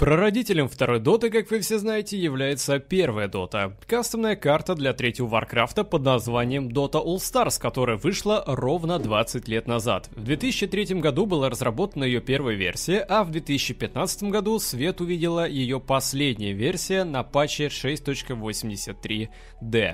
Прародителем второй доты, как вы все знаете, является первая дота. Кастомная карта для третьего Варкрафта под названием Dota All Stars, которая вышла ровно 20 лет назад. В 2003 году была разработана ее первая версия, а в 2015 году свет увидела ее последняя версия на патче 6.83d.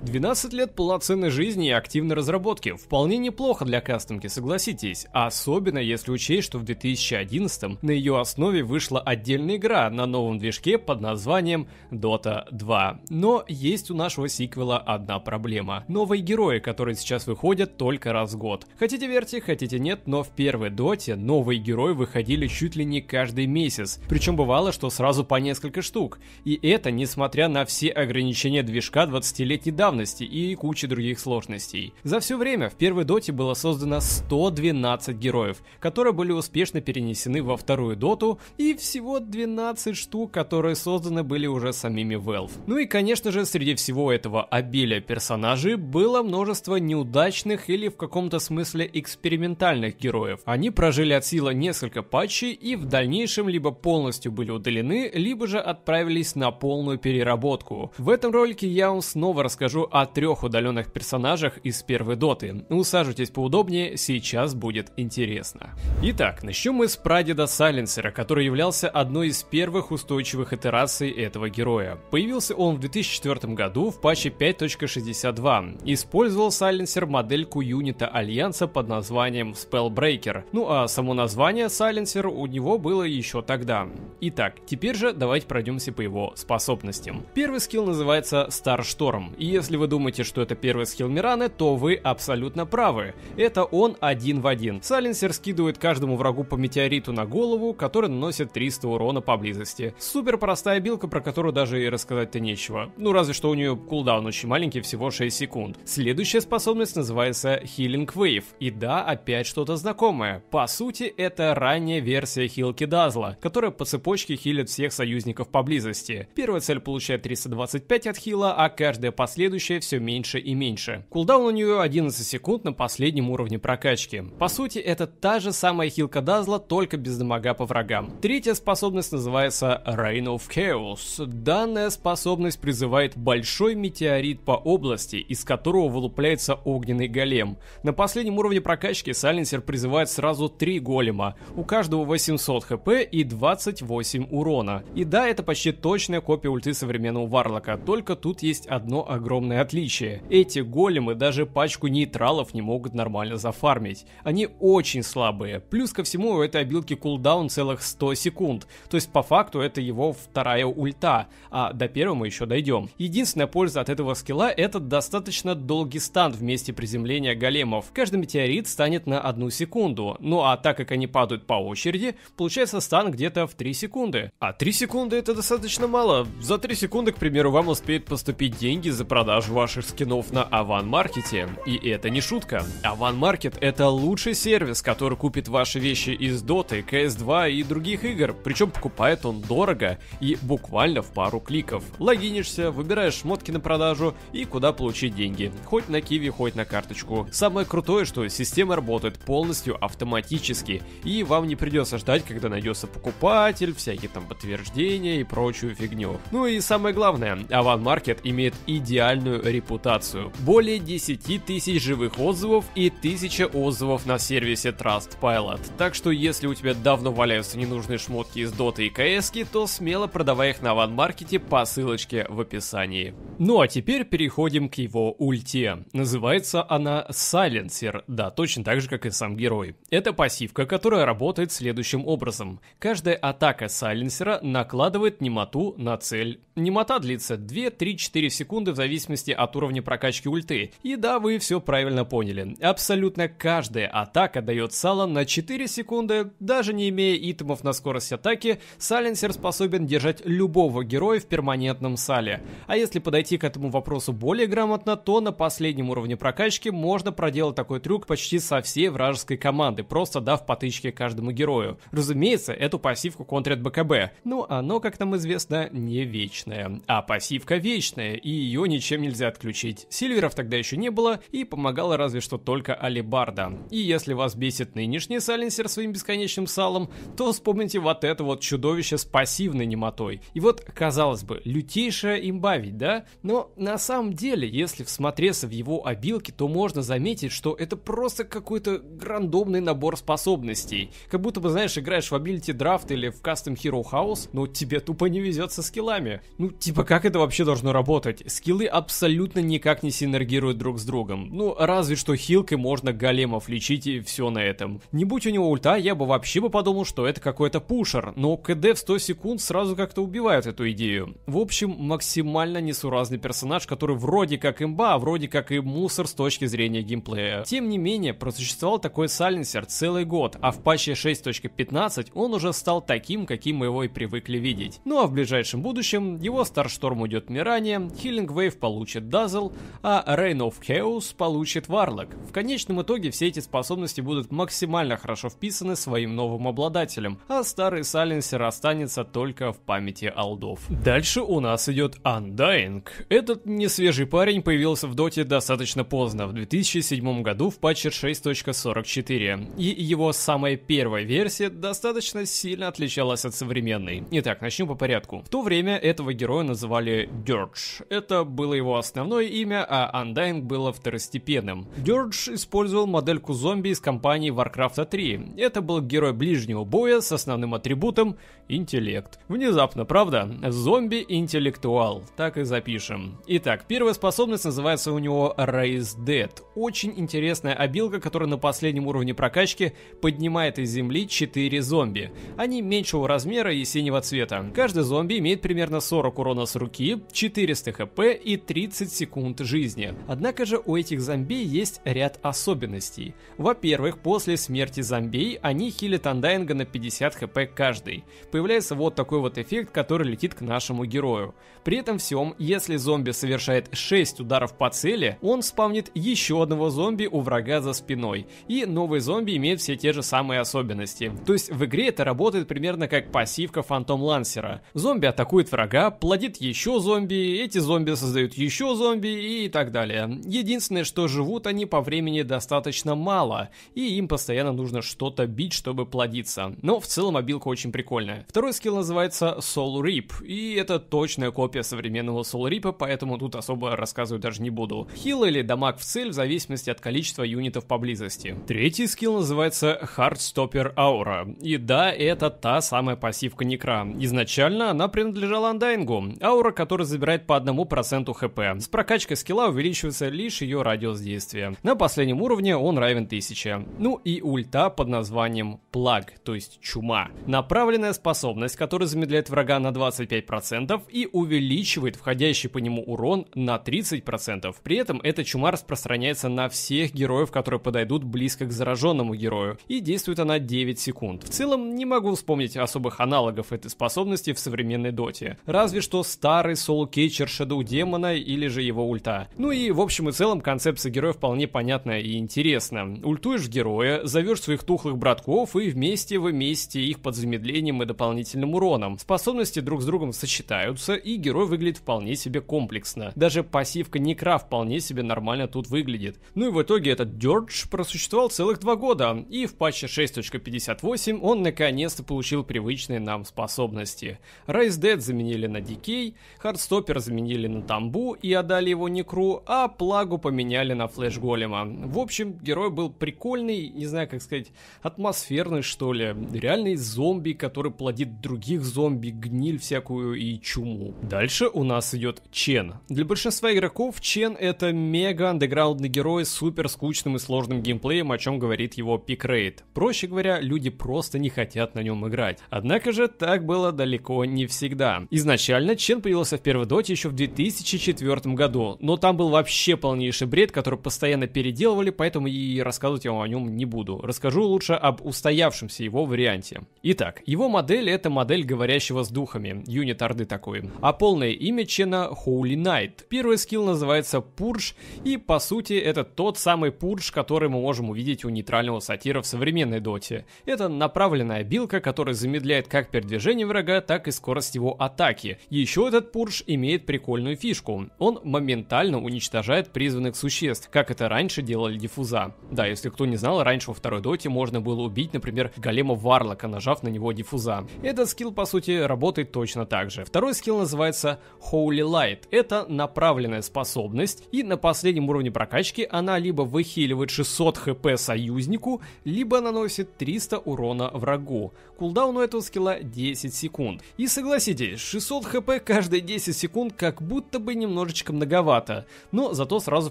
12 лет полноценной жизни и активной разработки. Вполне неплохо для кастомки, согласитесь. Особенно если учесть, что в 2011 на ее основе вышла отдельная игра, на новом движке под названием Dota 2. Но есть у нашего сиквела одна проблема. Новые герои, которые сейчас выходят только раз в год. Хотите верьте, хотите нет, но в первой Доте новые герои выходили чуть ли не каждый месяц. Причем бывало, что сразу по несколько штук. И это несмотря на все ограничения движка 20-летней давности и кучи других сложностей. За все время в первой Доте было создано 112 героев, которые были успешно перенесены во вторую Доту и всего 12 15 штук, которые созданы были уже самими Valve. Ну и, конечно же, среди всего этого обилия персонажей было множество неудачных или в каком-то смысле экспериментальных героев. Они прожили от силы несколько патчей и в дальнейшем либо полностью были удалены, либо же отправились на полную переработку. В этом ролике я вам снова расскажу о трех удаленных персонажах из первой доты. Усаживайтесь поудобнее, сейчас будет интересно. Итак, начнем мы с прадеда Сайленсера, который являлся одной из первых первых устойчивых итераций этого героя. Появился он в 2004 году в патче 5.62. Использовал Сайленсер модельку юнита Альянса под названием Spellbreaker. Ну а само название Сайленсер у него было еще тогда. Итак, теперь же давайте пройдемся по его способностям. Первый скилл называется Star Storm И если вы думаете, что это первый скилл Мираны, то вы абсолютно правы. Это он один в один. Сайленсер скидывает каждому врагу по метеориту на голову, который наносит 300 урона поблизости близости. Супер простая билка, про которую даже и рассказать-то нечего. Ну разве что у нее кулдаун очень маленький, всего 6 секунд. Следующая способность называется Healing Wave. И да, опять что-то знакомое. По сути, это ранняя версия хилки Дазла, которая по цепочке хилит всех союзников поблизости. Первая цель получает 325 от хила, а каждая последующая все меньше и меньше. Кулдаун у нее 11 секунд на последнем уровне прокачки. По сути, это та же самая хилка Дазла, только без дамага по врагам. Третья способность называется называется Rain of Chaos. Данная способность призывает большой метеорит по области, из которого вылупляется огненный голем. На последнем уровне прокачки Сайленсер призывает сразу три голема, у каждого 800 хп и 28 урона. И да, это почти точная копия ульты современного Варлока, только тут есть одно огромное отличие. Эти големы даже пачку нейтралов не могут нормально зафармить. Они очень слабые, плюс ко всему у этой обилки кулдаун целых 100 секунд, то есть по факту это его вторая ульта, а до первого мы еще дойдем. Единственная польза от этого скилла это достаточно долгий стан в месте приземления големов. Каждый метеорит станет на одну секунду, ну а так как они падают по очереди, получается стан где-то в 3 секунды. А 3 секунды это достаточно мало. За 3 секунды, к примеру, вам успеет поступить деньги за продажу ваших скинов на Аван Маркете. И это не шутка. Аван Маркет это лучший сервис, который купит ваши вещи из Доты, CS2 и других игр, причем покупает Стоит он дорого и буквально в пару кликов. Логинишься, выбираешь шмотки на продажу и куда получить деньги. Хоть на Киви, хоть на карточку. Самое крутое, что система работает полностью автоматически. И вам не придется ждать, когда найдется покупатель, всякие там подтверждения и прочую фигню. Ну и самое главное, Аван Маркет имеет идеальную репутацию. Более 10 тысяч живых отзывов и 1000 отзывов на сервисе Trustpilot. Так что если у тебя давно валяются ненужные шмотки из Dota и CS, поиски, то смело продавая их на ванмаркете по ссылочке в описании. Ну а теперь переходим к его ульте. Называется она Silencer, да, точно так же, как и сам герой. Это пассивка, которая работает следующим образом. Каждая атака Сайленсера накладывает немоту на цель. Немота длится 2-3-4 секунды в зависимости от уровня прокачки ульты. И да, вы все правильно поняли. Абсолютно каждая атака дает сало на 4 секунды, даже не имея итемов на скорость атаки, Сайленсер способен держать любого героя в перманентном сале. А если подойти подойти к этому вопросу более грамотно, то на последнем уровне прокачки можно проделать такой трюк почти со всей вражеской команды, просто дав по каждому герою. Разумеется, эту пассивку контрит БКБ, но оно, как нам известно, не вечное. А пассивка вечная, и ее ничем нельзя отключить. Сильверов тогда еще не было, и помогала разве что только Алибарда. И если вас бесит нынешний сайленсер своим бесконечным салом, то вспомните вот это вот чудовище с пассивной немотой. И вот, казалось бы, лютейшая имба ведь, да? Но на самом деле, если всмотреться в его обилки, то можно заметить, что это просто какой-то рандомный набор способностей. Как будто бы, знаешь, играешь в Ability Draft или в Custom Hero House, но тебе тупо не везет со скиллами. Ну, типа, как это вообще должно работать? Скиллы абсолютно никак не синергируют друг с другом. Ну, разве что хилкой можно големов лечить и все на этом. Не будь у него ульта, я бы вообще бы подумал, что это какой-то пушер, но КД в 100 секунд сразу как-то убивает эту идею. В общем, максимально несуразно своеобразный персонаж, который вроде как имба, а вроде как и мусор с точки зрения геймплея. Тем не менее, просуществовал такой сайленсер целый год, а в патче 6.15 он уже стал таким, каким мы его и привыкли видеть. Ну а в ближайшем будущем его Старшторм уйдет Мирания, Хиллинг Wave получит Дазл, а Reign of Chaos получит Варлок. В конечном итоге все эти способности будут максимально хорошо вписаны своим новым обладателем, а старый сайленсер останется только в памяти алдов. Дальше у нас идет Undying. Этот несвежий парень появился в доте достаточно поздно, в 2007 году в патче 6.44, и его самая первая версия достаточно сильно отличалась от современной. Итак, начнем по порядку. В то время этого героя называли Dirge. Это было его основное имя, а Undying было второстепенным. Dirge использовал модельку зомби из компании Warcraft 3. Это был герой ближнего боя с основным атрибутом — интеллект. Внезапно, правда? Зомби-интеллектуал. Так и запишем запишем. Итак, первая способность называется у него Raise Dead. Очень интересная обилка, которая на последнем уровне прокачки поднимает из земли 4 зомби. Они меньшего размера и синего цвета. Каждый зомби имеет примерно 40 урона с руки, 400 хп и 30 секунд жизни. Однако же у этих зомби есть ряд особенностей. Во-первых, после смерти зомби они хилят Андайнга на 50 хп каждый. Появляется вот такой вот эффект, который летит к нашему герою. При этом всем, если если зомби совершает 6 ударов по цели, он спавнит еще одного зомби у врага за спиной. И новый зомби имеет все те же самые особенности. То есть в игре это работает примерно как пассивка Фантом Лансера. Зомби атакует врага, плодит еще зомби, эти зомби создают еще зомби и так далее. Единственное, что живут они по времени достаточно мало, и им постоянно нужно что-то бить, чтобы плодиться. Но в целом обилка очень прикольная. Второй скилл называется Soul Reap, и это точная копия современного Soul Reap, крипа, поэтому тут особо рассказывать даже не буду. Хил или дамаг в цель в зависимости от количества юнитов поблизости. Третий скилл называется Hardstopper Aura. И да, это та самая пассивка Некра. Изначально она принадлежала Андайнгу, аура, которая забирает по одному проценту хп. С прокачкой скилла увеличивается лишь ее радиус действия. На последнем уровне он равен 1000. Ну и ульта под названием Плаг, то есть чума. Направленная способность, которая замедляет врага на 25% и увеличивает входящий наносящий по нему урон на 30%. При этом эта чума распространяется на всех героев, которые подойдут близко к зараженному герою, и действует она 9 секунд. В целом, не могу вспомнить особых аналогов этой способности в современной доте. Разве что старый соло-кетчер Shadow Демона или же его ульта. Ну и в общем и целом концепция героя вполне понятная и интересна. Ультуешь героя, зовешь своих тухлых братков и вместе месте их под замедлением и дополнительным уроном. Способности друг с другом сочетаются, и герой выглядит вполне себе себе комплексно. Даже пассивка Некра вполне себе нормально тут выглядит. Ну и в итоге этот Dirge просуществовал целых два года, и в патче 6.58 он наконец-то получил привычные нам способности. Rise Dead заменили на Дикей, Hardstopper заменили на Тамбу и отдали его Некру, а Плагу поменяли на Флэш Голема. В общем, герой был прикольный, не знаю, как сказать, атмосферный, что ли. Реальный зомби, который плодит других зомби, гниль всякую и чуму. Дальше у нас идет Чен. Для большинства игроков Чен это мега андеграундный герой с супер скучным и сложным геймплеем, о чем говорит его пикрейт. Проще говоря, люди просто не хотят на нем играть. Однако же так было далеко не всегда. Изначально Чен появился в первой доте еще в 2004 году, но там был вообще полнейший бред, который постоянно переделывали, поэтому и рассказывать я вам о нем не буду. Расскажу лучше об устоявшемся его варианте. Итак, его модель это модель говорящего с духами, юнит орды такой. А полное имя Чена Holy Knight. Первый скилл называется Пурж, и по сути это тот самый Пурж, который мы можем увидеть у нейтрального сатира в современной доте. Это направленная билка, которая замедляет как передвижение врага, так и скорость его атаки. Еще этот Пурж имеет прикольную фишку. Он моментально уничтожает призванных существ, как это раньше делали диффуза. Да, если кто не знал, раньше во второй доте можно было убить, например, голема Варлока, нажав на него диффуза. Этот скилл, по сути, работает точно так же. Второй скилл называется Holy Light Light. Это направленная способность, и на последнем уровне прокачки она либо выхиливает 600 хп союзнику, либо наносит 300 урона врагу. Кулдаун у этого скилла 10 секунд. И согласитесь, 600 хп каждые 10 секунд как будто бы немножечко многовато, но зато сразу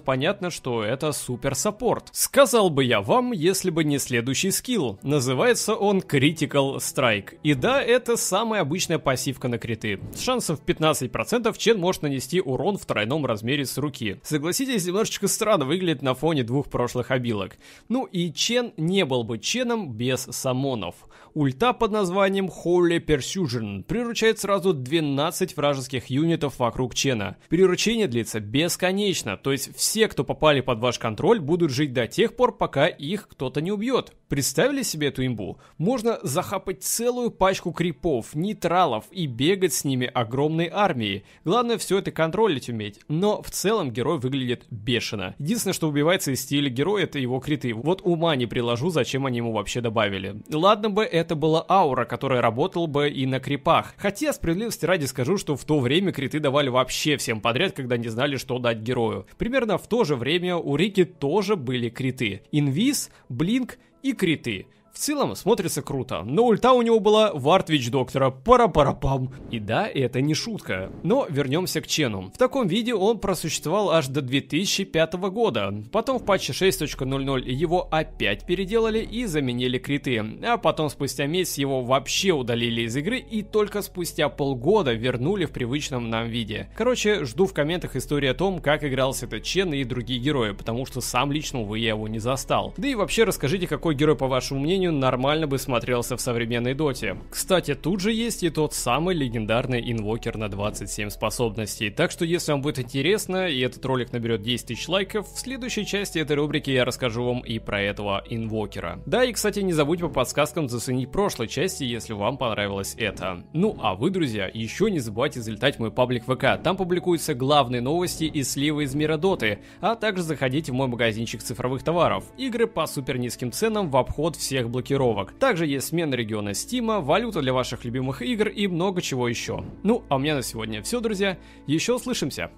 понятно, что это супер саппорт. Сказал бы я вам, если бы не следующий скилл. Называется он Critical Strike. И да, это самая обычная пассивка на криты. С шансом в 15% Чен может нанести урон в тройном размере с руки. Согласитесь, немножечко странно выглядит на фоне двух прошлых обилок. Ну и Чен не был бы Ченом без самонов. Ульта под названием Holy Persuasion приручает сразу 12 вражеских юнитов вокруг Чена. Приручение длится бесконечно, то есть все, кто попали под ваш контроль, будут жить до тех пор, пока их кто-то не убьет. Представили себе эту имбу? Можно захапать целую пачку крипов, нейтралов и бегать с ними огромной армией. Главное все это контролить уметь. Но в целом герой выглядит бешено. Единственное, что убивается из стиля героя, это его криты. Вот ума не приложу, зачем они ему вообще добавили. Ладно бы, это была аура, которая работала бы и на крипах. Хотя, справедливости ради скажу, что в то время криты давали вообще всем подряд, когда не знали, что дать герою. Примерно в то же время у Рики тоже были криты. Инвиз, Блинк и криты. В целом, смотрится круто, но ульта у него была Вартвич Доктора, пара-пара-пам. И да, это не шутка. Но вернемся к Чену. В таком виде он просуществовал аж до 2005 года. Потом в патче 6.00 его опять переделали и заменили криты. А потом спустя месяц его вообще удалили из игры и только спустя полгода вернули в привычном нам виде. Короче, жду в комментах истории о том, как игрался этот Чен и другие герои, потому что сам лично, увы, я его не застал. Да и вообще расскажите, какой герой, по вашему мнению, сожалению, нормально бы смотрелся в современной доте. Кстати, тут же есть и тот самый легендарный инвокер на 27 способностей, так что если вам будет интересно и этот ролик наберет 10 тысяч лайков, в следующей части этой рубрики я расскажу вам и про этого инвокера. Да, и кстати, не забудьте по подсказкам заценить прошлой части, если вам понравилось это. Ну а вы, друзья, еще не забывайте залетать в мой паблик ВК, там публикуются главные новости и сливы из мира доты, а также заходите в мой магазинчик цифровых товаров, игры по супер низким ценам в обход всех блокировок блокировок. Также есть смена региона Стима, валюта для ваших любимых игр и много чего еще. Ну, а у меня на сегодня все, друзья. Еще услышимся!